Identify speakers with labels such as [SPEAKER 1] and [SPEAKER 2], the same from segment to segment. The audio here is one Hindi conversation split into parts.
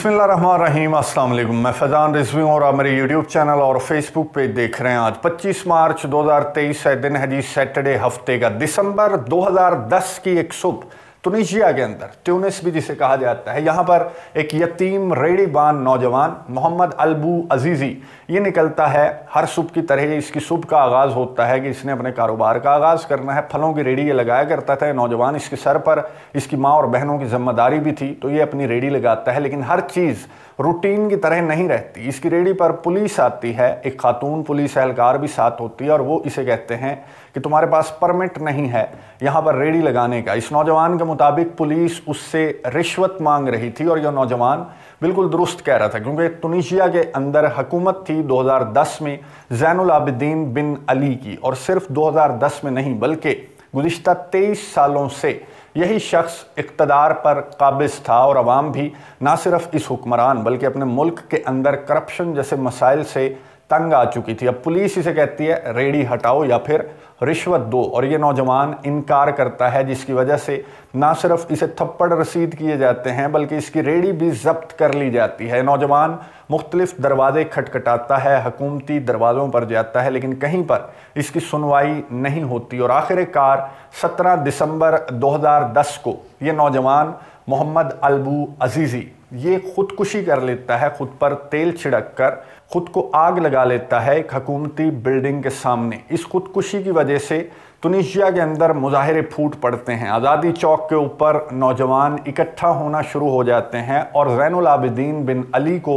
[SPEAKER 1] अस्सलाम वालेकुम मैं फैज़ान रिजवी और आप मेरे यूट्यूब चैनल और फेसबुक पे देख रहे हैं आज 25 मार्च 2023 है दिन है जी सैटरडे हफ्ते का दिसंबर 2010 की एक सुबह तुनिशिया के अंदर ट्यूनिस भी जिसे कहा जाता है यहाँ पर एक यतीम रेड़ी बान नौजवान मोहम्मद अलबू अजीज़ी ये निकलता है हर सुबह की तरह इसकी सुबह का आगाज़ होता है कि इसने अपने कारोबार का आगाज़ करना है फलों की रेडी ये लगाया करता था नौजवान इसके सर पर इसकी माँ और बहनों की जिम्मेदारी भी थी तो ये अपनी रेडी लगाता है लेकिन हर चीज़ रूटीन की तरह नहीं रहती इसकी रेडी पर पुलिस आती है एक खातून पुलिस एहलकार भी साथ होती है और वो इसे कहते हैं कि तुम्हारे पास परमिट नहीं है यहाँ पर रेडी लगाने का इस नौजवान के मुताबिक पुलिस उससे रिश्वत मांग रही थी और यह नौजवान बिल्कुल दुरुस्त कह रहा था क्योंकि तुनिशिया के अंदर हकूमत थी 2010 में जैनुल आबिदीन बिन अली की और सिर्फ 2010 में नहीं बल्कि गुज्त तेईस सालों से यही शख्स इकतदार पर काबिज था और आवाम भी ना सिर्फ इस हुक्मरान बल्कि अपने मुल्क के अंदर करप्शन जैसे मसाइल से तंग आ चुकी थी अब पुलिस इसे कहती है रेडी हटाओ या फिर रिश्वत दो और ये नौजवान इनकार करता है जिसकी वजह से ना सिर्फ इसे थप्पड़ रसीद किए जाते हैं बल्कि इसकी रेडी भी जब्त कर ली जाती है नौजवान मुख्तलिफ दरवाजे खटखटाता है हकूमती दरवाज़ों पर जाता है लेकिन कहीं पर इसकी सुनवाई नहीं होती और आखिरकार 17 दिसंबर 2010 को ये नौजवान मोहम्मद अलबू अजीज़ी ये खुदकुशी कर लेता है ख़ुद पर तेल छिड़क कर ख़ुद को आग लगा लेता है एक हकूमती बिल्डिंग के सामने इस खुदकुशी की वजह से तुनिशिया के अंदर मुजाहरे फूट पड़ते हैं आज़ादी चौक के ऊपर नौजवान इकट्ठा होना शुरू हो जाते हैं और जैनआबिदीन बिन अली को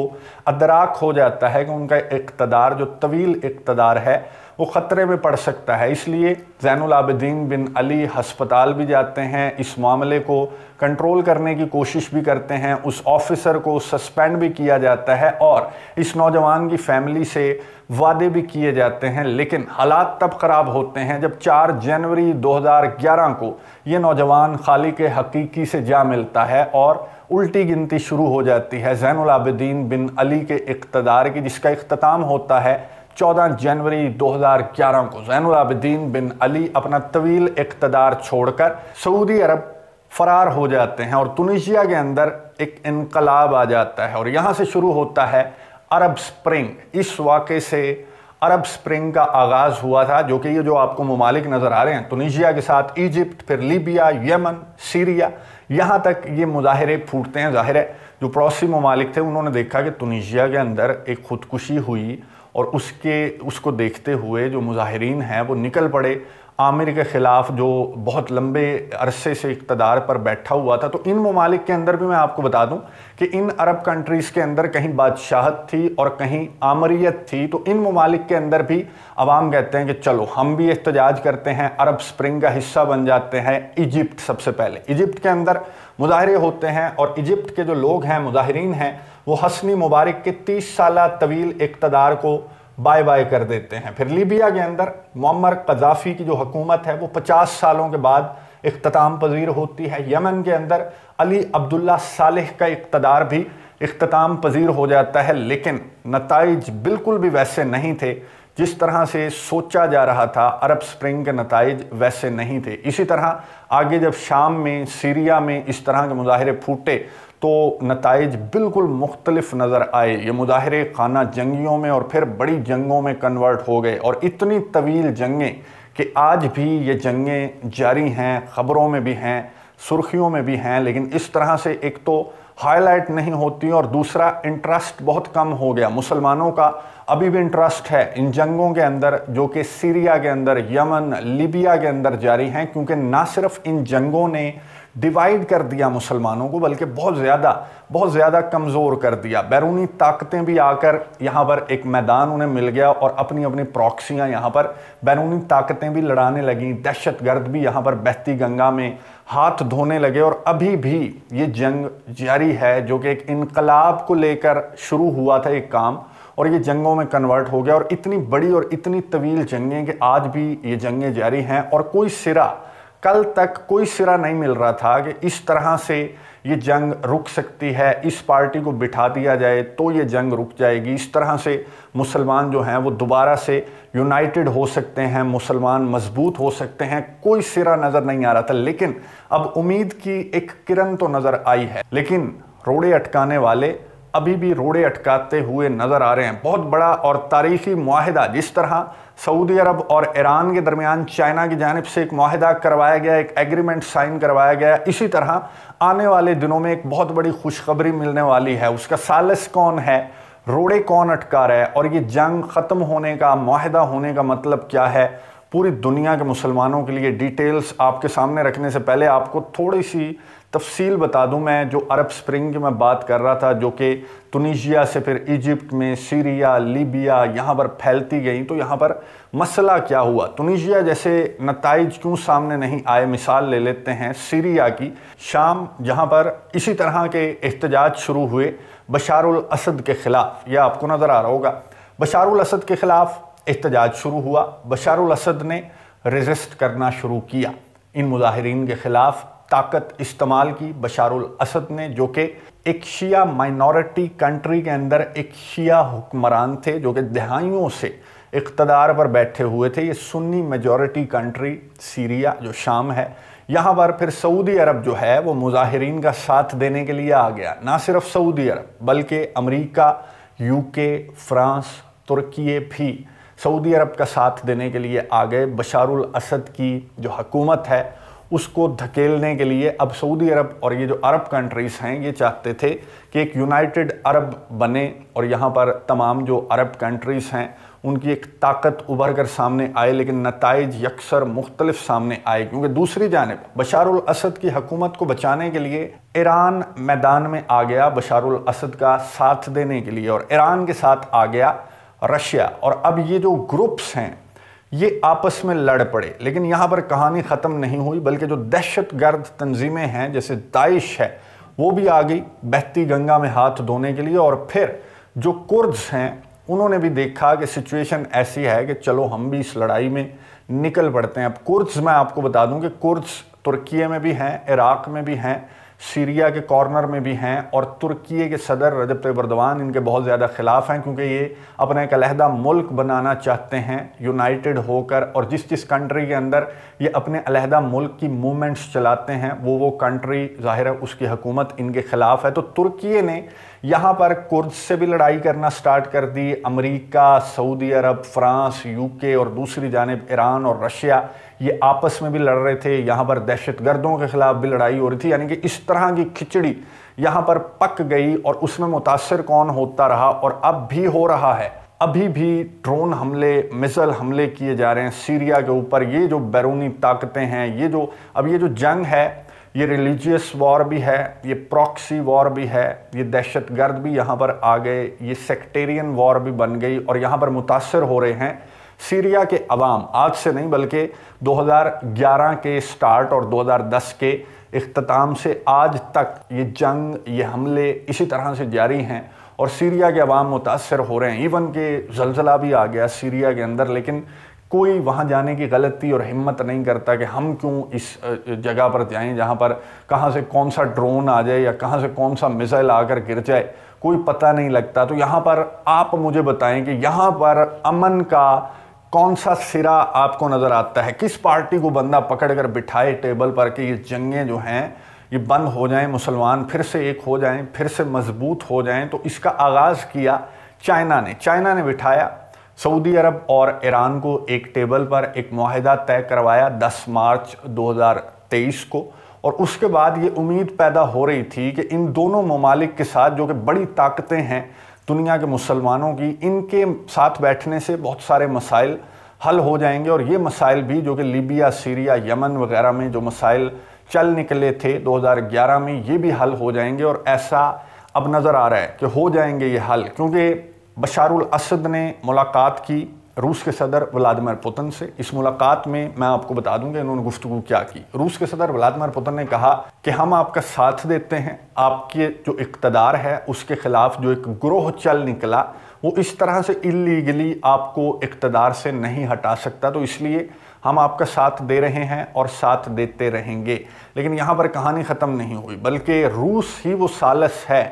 [SPEAKER 1] अदराक हो जाता है कि उनका इकतदार जो तवील इकतदार है वो ख़तरे में पड़ सकता है इसलिए ज़ैन आबदीन बिन अली हस्पताल भी जाते हैं इस मामले को कंट्रोल करने की कोशिश भी करते हैं उस ऑफिसर को सस्पेंड भी किया जाता है और इस नौजवान की फैमिली से वादे भी किए जाते हैं लेकिन हालात तब ख़राब होते हैं जब 4 जनवरी 2011 को ये नौजवान खाली के हकीकी से जा मिलता है और उल्टी गिनती शुरू हो जाती है जैन बिन अली के इकतदार की जिसका अख्ताम होता है 14 जनवरी 2011 को जैन आबदीन बिन अली अपना तवील इकतदार छोड़कर सऊदी अरब फरार हो जाते हैं और तुनिशिया के अंदर एक इनकलाब आ जाता है और यहाँ से शुरू होता है अरब स्प्रिंग इस वाक़े से अरब स्प्रिंग का आगाज़ हुआ था जो कि ये जो आपको ममालिक नज़र आ रहे हैं तुनिशिया के साथ इजिप्ट फिर लीबिया यमन सीरिया यहाँ तक ये मुजाहरे फूटते हैं ज़ाहिर है जो पड़ोसी ममालिक थे उन्होंने देखा कि तुनिशिया के अंदर एक ख़ुदकुशी हुई और उसके उसको देखते हुए जो मुजाहरीन हैं वो निकल पड़े आमिर के ख़िलाफ़ जो बहुत लंबे अरसे से इकतदार पर बैठा हुआ था तो इन ममालिक के अंदर भी मैं आपको बता दूं कि इन अरब कंट्रीज़ के अंदर कहीं बादशाहत थी और कहीं आमरीत थी तो इन ममालिक के अंदर भी आवाम कहते हैं कि चलो हम भी एहतजाज करते हैं अरब स्प्रिंग का हिस्सा बन जाते हैं इजिप्ट सबसे पहले इजिप्ट के अंदर मुजाहरे होते हैं और इजिप्ट के जो लोग हैं मुजाहरीन हैं वो हसनी मुबारक के 30 साल तवील इकतदार को बाय बाय कर देते हैं फिर लीबिया के अंदर मम्मर कजाफी की जो हकूमत है वो 50 सालों के बाद अख्ताम पजीर होती है यमन के अंदर अली अब्दुल्ला साल का इकतदार भी अख्ताम पजीर हो जाता है लेकिन नतज बिल्कुल भी वैसे नहीं थे जिस तरह से सोचा जा रहा था अरब स्प्रिंग के नतज वैसे नहीं थे इसी तरह आगे जब शाम में सीरिया में इस तरह के मुजाहरे फूटे तो नतज बिल्कुल मुख्तलफ़ नज़र आए ये मुजाहरे खाना जंगियों में और फिर बड़ी जंगों में कन्वर्ट हो गए और इतनी तवील जंगें कि आज भी ये जंगें जारी हैं ख़बरों में भी हैं सुर्खियों में भी हैं लेकिन इस तरह से एक तो हाईलाइट नहीं होती और दूसरा इंटरेस्ट बहुत कम हो गया मुसलमानों का अभी भी इंटरेस्ट है इन जंगों के अंदर जो कि सीरिया के अंदर यमन लीबिया के अंदर जारी हैं क्योंकि ना सिर्फ इन जंगों ने डिवाइड कर दिया मुसलमानों को बल्कि बहुत ज़्यादा बहुत ज़्यादा कमज़ोर कर दिया बैरूनी ताकतें भी आकर यहाँ पर एक मैदान उन्हें मिल गया और अपनी अपनी प्रॉक्सियाँ यहाँ पर बैरूनी ताकतें भी लड़ाने लगीं दहशत गर्द भी यहाँ पर बहती गंगा में हाथ धोने लगे और अभी भी ये जंग जारी है जो कि एक इनकलाब को लेकर शुरू हुआ था एक काम और ये जंगों में कन्वर्ट हो गया और इतनी बड़ी और इतनी तवील जंगें कि आज भी ये जंगें जारी हैं और कोई सिरा कल तक कोई सिरा नहीं मिल रहा था कि इस तरह से ये जंग रुक सकती है इस पार्टी को बिठा दिया जाए तो ये जंग रुक जाएगी इस तरह से मुसलमान जो हैं वो दोबारा से यूनाइटेड हो सकते हैं मुसलमान मजबूत हो सकते हैं कोई सिरा नज़र नहीं आ रहा था लेकिन अब उम्मीद की एक किरण तो नज़र आई है लेकिन रोड़े अटकाने वाले अभी भी रोड़े अटकाते हुए नज़र आ रहे हैं बहुत बड़ा और तारीखी माहिदा जिस तरह सऊदी अरब और ईरान के दरमियान चाइना की जानब से एक माहिदा करवाया गया एक एग्रीमेंट साइन करवाया गया इसी तरह आने वाले दिनों में एक बहुत बड़ी खुशखबरी मिलने वाली है उसका सालस कौन है रोड़े कौन अटका रहा है और ये जंग ख़त्म होने का माहिदा होने का मतलब क्या है पूरी दुनिया के मुसलमानों के लिए डिटेल्स आपके सामने रखने से पहले आपको थोड़ी सी तफसील बता दूं मैं जो अरब स्प्रिंग की मैं बात कर रहा था जो कि तुनिशिया से फिर इजिप्ट में सीरिया लीबिया यहाँ पर फैलती गई तो यहाँ पर मसला क्या हुआ तुनिशिया जैसे नतज क्यों सामने नहीं आए मिसाल ले लेते हैं सीरिया की शाम जहाँ पर इसी तरह के एहतजाज शुरू हुए बशारुल असद के ख़िलाफ़ यह आपको नज़र आ रहा होगा बशारुल असद के ख़िलाफ़ एहतजाज शुरू हुआ बशारुल असद ने रजिस्ट करना शुरू किया इन मुजाहरीन के ख़िलाफ़ ताकत इस्तेमाल की बशारुल असद ने जो कि एक शिया माइनॉरिटी कंट्री के अंदर एक शिया हुक्मरान थे जो कि दहाइयों से इकतदार पर बैठे हुए थे ये सुन्नी मेजॉरिटी कंट्री सीरिया जो शाम है यहाँ पर फिर सऊदी अरब जो है वो मुजाहरीन का साथ देने के लिए आ गया ना सिर्फ सऊदी अरब बल्कि अमरीका यूके फ्रांस तुर्की भी सऊदी अरब का साथ देने के लिए आ गए बशारुल असद की जो हकूमत है उसको धकेलने के लिए अब सऊदी अरब और ये जो अरब कंट्रीज़ हैं ये चाहते थे कि एक यूनाइटेड अरब बने और यहाँ पर तमाम जो अरब कंट्रीज़ हैं उनकी एक ताकत उभर कर सामने आए लेकिन नतज यकसर मुख्तलफ़ सामने आए क्योंकि दूसरी जानब बशारसद की हकूमत को बचाने के लिए ईरान मैदान में आ गया बशारसद का साथ देने के लिए और ईरान के साथ आ गया रशिया और अब ये जो ग्रुप्स हैं ये आपस में लड़ पड़े लेकिन यहाँ पर कहानी ख़त्म नहीं हुई बल्कि जो दहशत गर्द तंजीमें हैं जैसे दाइश है वो भी आ गई बहती गंगा में हाथ धोने के लिए और फिर जो कुर्द्स हैं उन्होंने भी देखा कि सिचुएशन ऐसी है कि चलो हम भी इस लड़ाई में निकल पड़ते हैं अब कुर्द्स मैं आपको बता दूं कि कुर्द्स तुर्की में भी हैं इराक़ में भी हैं सीरिया के कॉर्नर में भी हैं और तुर्की के सदर रजब तबरदवान इनके बहुत ज़्यादा ख़िलाफ़ हैं क्योंकि ये अपना एक अलहदा मुल्क बनाना चाहते हैं यूनाइटेड होकर और जिस जिस कंट्री के अंदर ये अपने अलहदा मुल्क की मूवमेंट्स चलाते हैं वो वो कंट्री ज़ाहिर है उसकी हकूमत इनके ख़िलाफ़ है तो तुर्की ने यहाँ पर कुर्द से भी लड़ाई करना स्टार्ट कर दी America Saudi Arab France UK और दूसरी जानब ईरान और रशिया ये आपस में भी लड़ रहे थे यहाँ पर दहशत गर्दों के ख़िलाफ़ भी लड़ाई हो रही थी यानी कि इस तरह की खिचड़ी यहाँ पर पक गई और उसमें मुतासर कौन होता रहा और अब भी हो रहा है अभी भी ड्रोन हमले मिसल हमले किए जा रहे हैं सीरिया के ऊपर ये जो बैरूनी ताकतें हैं ये जो अब ये जो जंग है ये रिलीजियस वॉर भी है ये प्रॉक्सी वॉर भी है ये दहशत गर्द भी यहाँ पर आ गए ये सेक्टेरियन वॉर भी बन गई और यहाँ पर मुतासर हो रहे हैं सीरिया के अवाम आज से नहीं बल्कि 2011 के स्टार्ट और 2010 के अख्ताम से आज तक ये जंग ये हमले इसी तरह से जारी हैं और सीरिया के अवाम मुतासर हो रहे हैं इवन के जलजिला भी आ गया सीरिया के अंदर लेकिन कोई वहाँ जाने की गलती और हिम्मत नहीं करता कि हम क्यों इस जगह पर जाएं जहाँ पर कहाँ से कौन सा ड्रोन आ जाए या कहाँ से कौन सा मिसाइल आकर गिर जाए कोई पता नहीं लगता तो यहाँ पर आप मुझे बताएं कि यहाँ पर अमन का कौन सा सिरा आपको नज़र आता है किस पार्टी को बंदा पकड़ कर बिठाए टेबल पर कि ये जंगें जो हैं ये बंद हो जाएं मुसलमान फिर से एक हो जाएं फिर से मजबूत हो जाएं तो इसका आगाज़ किया चाइना ने चाइना ने बिठाया सऊदी अरब और ईरान को एक टेबल पर एक माहिदा तय करवाया 10 मार्च 2023 को और उसके बाद ये उम्मीद पैदा हो रही थी कि इन दोनों ममालिक के साथ जो कि बड़ी ताकतें हैं दुनिया के मुसलमानों की इनके साथ बैठने से बहुत सारे मसाइल हल हो जाएंगे और ये मसाइल भी जो कि लीबिया सीरिया यमन वगैरह में जो मसाइल चल निकले थे 2011 में ये भी हल हो जाएंगे और ऐसा अब नज़र आ रहा है कि हो जाएंगे ये हल क्योंकि बशारुल असद ने मुलाकात की रूस के सदर व्लादिमिर पुतिन से इस मुलाकात में मैं आपको बता दूं कि इन्होंने गुफ्तु क्या की रूस के सदर व्लादिमिर पुतिन ने कहा कि हम आपका साथ देते हैं आपके जो इकतदार है उसके खिलाफ जो एक ग्रोह चल निकला वो इस तरह से इलीगली आपको इकतदार से नहीं हटा सकता तो इसलिए हम आपका साथ दे रहे हैं और साथ देते रहेंगे लेकिन यहाँ पर कहानी ख़त्म नहीं हुई बल्कि रूस ही वो सालस है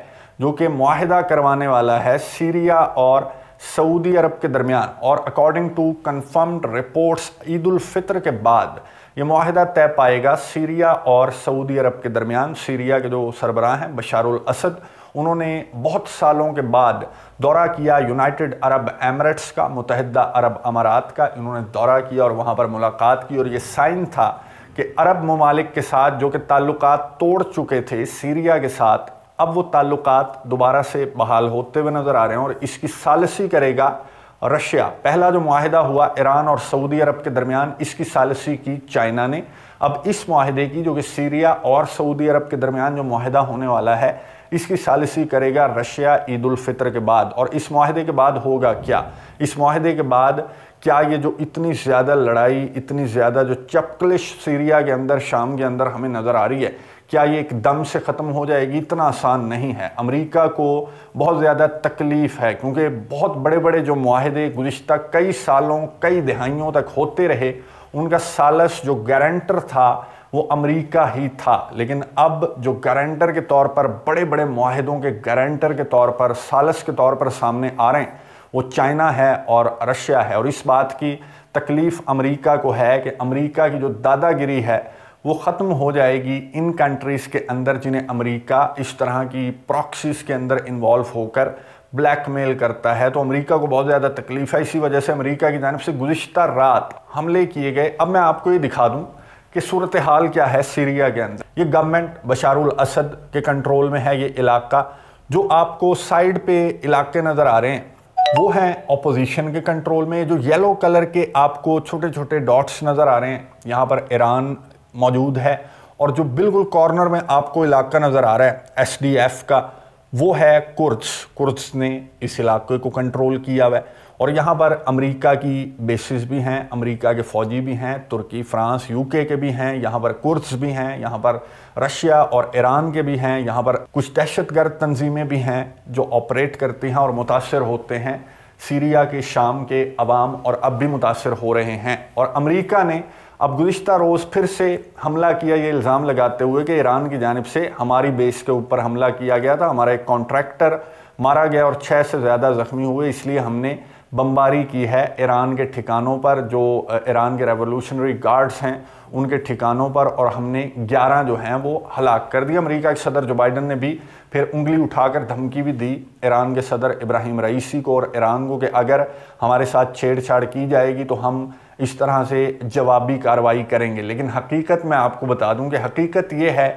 [SPEAKER 1] जो कि माहिदा करवाने वाला है सीरिया और सऊदी अरब के दरमियान और according to confirmed reports Eid ul के बाद ये माहिदा तय पाएगा सीरिया और सऊदी अरब के दरमियान सीरिया के जो सरबराह हैं बशारुल असद उन्होंने बहुत सालों के बाद दौरा किया यूनाइटेड अरब एमरेट्स का मुतहदा अरब अमारात का इन्होंने दौरा किया और वहाँ पर मुलाकात की और ये साइन था कि अरब ममालिक के साथ जो कि ताल्लुक तोड़ चुके थे सीरिया के साथ अब वो ताल्लुक दोबारा से बहाल होते हुए नज़र आ रहे हैं और इसकी सालसी करेगा रशिया पहला जो माहिदा हुआ ईरान और सऊदी अरब के दरमियान इसकी सालसी की चाइना ने अब इस माहे की जो कि सीरिया और सऊदी अरब के दरमियान जो माहिदा होने वाला है इसकी सालसी करेगा रशिया ईद के बाद और इस माहे के बाद होगा क्या इस माहे के बाद क्या ये जो इतनी ज़्यादा लड़ाई इतनी ज़्यादा जो चपकलिश सीरिया के अंदर शाम के अंदर हमें नज़र आ रही है क्या ये एकदम से ख़त्म हो जाएगी इतना आसान नहीं है अमेरिका को बहुत ज़्यादा तकलीफ़ है क्योंकि बहुत बड़े बड़े जो माहदे गुज्त कई सालों कई दहाइयों तक होते रहे उनका सालस जो गारंटर था वो अमेरिका ही था लेकिन अब जो गारंटर के तौर पर बड़े बड़े माहदों के गारंटर के तौर पर सालस के तौर पर सामने आ रहे हैं वो चाइना है और रशिया है और इस बात की तकलीफ़ अमरीका को है कि अमरीका की जो दादागिरी है वो ख़त्म हो जाएगी इन कंट्रीज़ के अंदर जिन्हें अमेरिका इस तरह की प्रॉक्सीज़ के अंदर इन्वॉल्व होकर ब्लैकमेल करता है तो अमेरिका को बहुत ज़्यादा तकलीफ़ है इसी वजह से अमेरिका की जानब से गुज्त रात हमले किए गए अब मैं आपको ये दिखा दूँ कि सूरत हाल क्या है सीरिया के अंदर ये गवर्नमेंट बशारुल असद के कंट्रोल में है ये इलाका जो आपको साइड पे इलाके नज़र आ रहे हैं वो हैं अपोजिशन के कंट्रोल में जो येलो कलर के आपको छोटे छोटे डॉट्स नज़र आ रहे हैं यहाँ पर ईरान मौजूद है और जो बिल्कुल कॉर्नर में आपको इलाका नज़र आ रहा है एसडीएफ का वो है कुर्स कुर्स ने इस इलाके को कंट्रोल किया हुआ है और यहाँ पर अमेरिका की बेसिस भी हैं अमेरिका के फ़ौजी भी हैं तुर्की फ्रांस यूके के भी हैं यहाँ पर कुर्स भी हैं यहाँ पर रशिया और ईरान के भी हैं यहाँ पर कुछ दहशत गर्द तंजीमें भी हैं जो ऑपरेट करती हैं और मुतासर होते हैं सीरिया के शाम के अवाम और अब भी मुतासर हो रहे हैं और अमरीका ने अब गुज्त रोज़ फिर से हमला किया ये इल्ज़ाम लगाते हुए कि ईरान की जानब से हमारी बेस के ऊपर हमला किया गया था हमारा एक कॉन्ट्रैक्टर मारा गया और छः से ज़्यादा ज़ख्मी हुए इसलिए हमने बमबारी की है ईरान के ठिकानों पर जो ईरान के रेवोल्यूशनरी गार्ड्स हैं उनके ठिकानों पर और हमने 11 जो हैं वो हलाक कर दिया अमेरिका के सदर जो बाइडन ने भी फिर उंगली उठाकर धमकी भी दी ईरान के सदर इब्राहिम रईसी को और ईरान को कि अगर हमारे साथ छेड़छाड़ की जाएगी तो हम इस तरह से जवाबी कार्रवाई करेंगे लेकिन हकीकत मैं आपको बता दूं कि हकीकत ये है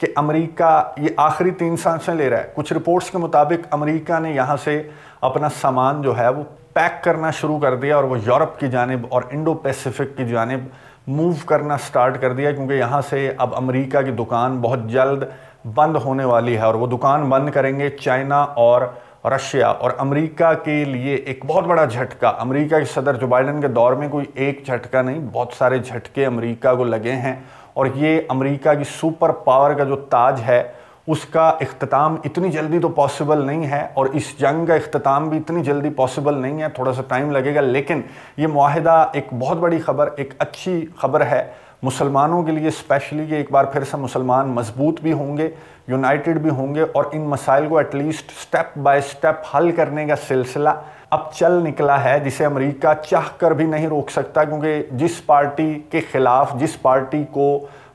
[SPEAKER 1] कि अमेरिका ये आखिरी तीन सांसें ले रहा है कुछ रिपोर्ट्स के मुताबिक अमेरिका ने यहाँ से अपना सामान जो है वो पैक करना शुरू कर दिया और वो यूरोप की जानब और इंडो पैसिफिक की जानब मूव करना स्टार्ट कर दिया क्योंकि यहाँ से अब अमरीका की दुकान बहुत जल्द बंद होने वाली है और वो दुकान बंद करेंगे चाइना और रशिया और अमेरिका के लिए एक बहुत बड़ा झटका अमेरिका के सदर जो बाइडन के दौर में कोई एक झटका नहीं बहुत सारे झटके अमेरिका को लगे हैं और ये अमेरिका की सुपर पावर का जो ताज है उसका अख्ताम इतनी जल्दी तो पॉसिबल नहीं है और इस जंग का अख्ताम भी इतनी जल्दी पॉसिबल नहीं है थोड़ा सा टाइम लगेगा लेकिन ये माहिदा एक बहुत बड़ी खबर एक अच्छी खबर है मुसलमानों के लिए स्पेशली कि एक बार फिर से मुसलमान मजबूत भी होंगे यूनाइटेड भी होंगे और इन मसाइल को एटलीस्ट स्टेप बाय स्टेप हल करने का सिलसिला अब चल निकला है जिसे अमेरिका चाह कर भी नहीं रोक सकता क्योंकि जिस पार्टी के ख़िलाफ़ जिस पार्टी को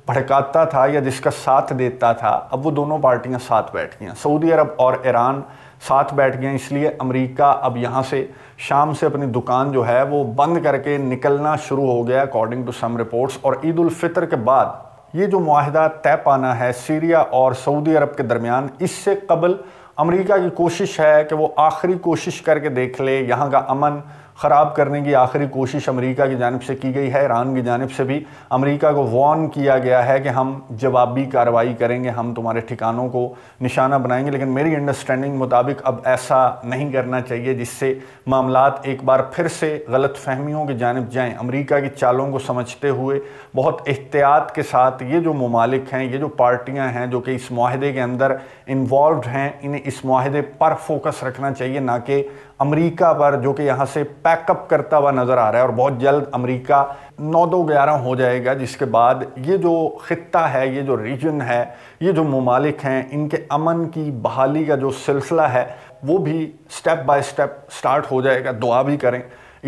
[SPEAKER 1] भड़काता था या जिसका साथ देता था अब वो दोनों पार्टियां साथ बैठ गई सऊदी अरब और ईरान साथ बैठ गए इसलिए अमेरिका अब यहाँ से शाम से अपनी दुकान जो है वो बंद करके निकलना शुरू हो गया अकॉर्डिंग टू सम रिपोर्ट्स और ईद उल फितर के बाद ये जो माहदा तय पाना है सीरिया और सऊदी अरब के दरमियान इससे कबल अमेरिका की कोशिश है कि वो आखिरी कोशिश करके देख ले यहाँ का अमन ख़राब करने की आखिरी कोशिश अमेरिका की जानब से की गई है ईरान की जानब से भी अमेरिका को वॉर्न किया गया है कि हम जवाबी कार्रवाई करेंगे हम तुम्हारे ठिकानों को निशाना बनाएंगे लेकिन मेरी अंडरस्टैंडिंग मुताबिक अब ऐसा नहीं करना चाहिए जिससे मामला एक बार फिर से गलत फहमियों की जानब जाएँ अमरीका की चालों को समझते हुए बहुत एहतियात के साथ ये जो ममालिक हैं ये जो पार्टियाँ हैं जो कि इस माहदे के अंदर इन्वॉल्व हैं इन्हें इस माहदे पर फोकस रखना चाहिए ना कि अमेरिका पर जो कि यहाँ से पैकअप करता हुआ नज़र आ रहा है और बहुत जल्द अमेरिका नौ दो ग्यारह हो जाएगा जिसके बाद ये जो ख़त्ता है ये जो रीजन है ये जो ममालिक हैं इनके अमन की बहाली का जो सिलसिला है वो भी स्टेप बाय स्टेप स्टार्ट हो जाएगा दुआ भी करें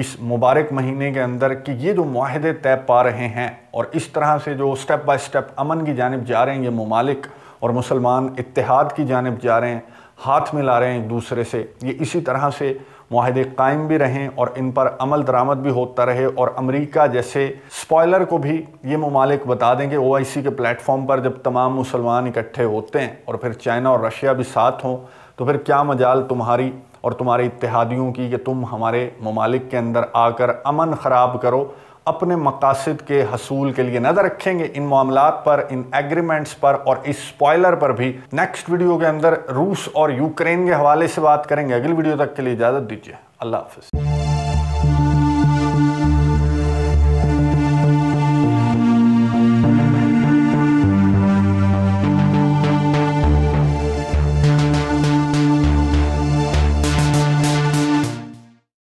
[SPEAKER 1] इस मुबारक महीने के अंदर कि ये जो माहदे तय पा रहे हैं और इस तरह से जो स्टेप बाय स्टेप अमन की जानब जा रहे हैं ये ममालिक और मुसलमान इतिहाद की जानब जा रहे हैं हाथ मिला रहे हैं एक दूसरे से ये इसी तरह से माहदे कायम भी रहें और इन पर अमल दरामद भी होता रहे और अमरीका जैसे स्पॉयलर को भी ये ममालिक बता दें कि ओ आई सी के प्लेटफॉर्म पर जब तमाम मुसलमान इकट्ठे होते हैं और फिर चाइना और रशिया भी साथ हों तो फिर क्या मजाल तुम्हारी और तुम्हारे इतिहादियों की कि तुम हमारे ममालिक के अंदर आकर अमन ख़राब करो अपने मकासद के हसूल के लिए नज़र रखेंगे इन मामला पर इन एग्रीमेंट्स पर और इस स्पॉयलर पर भी नेक्स्ट वीडियो के अंदर रूस और यूक्रेन के हवाले से बात करेंगे अगली वीडियो तक के लिए इजाज़त दीजिए अल्लाह हाफ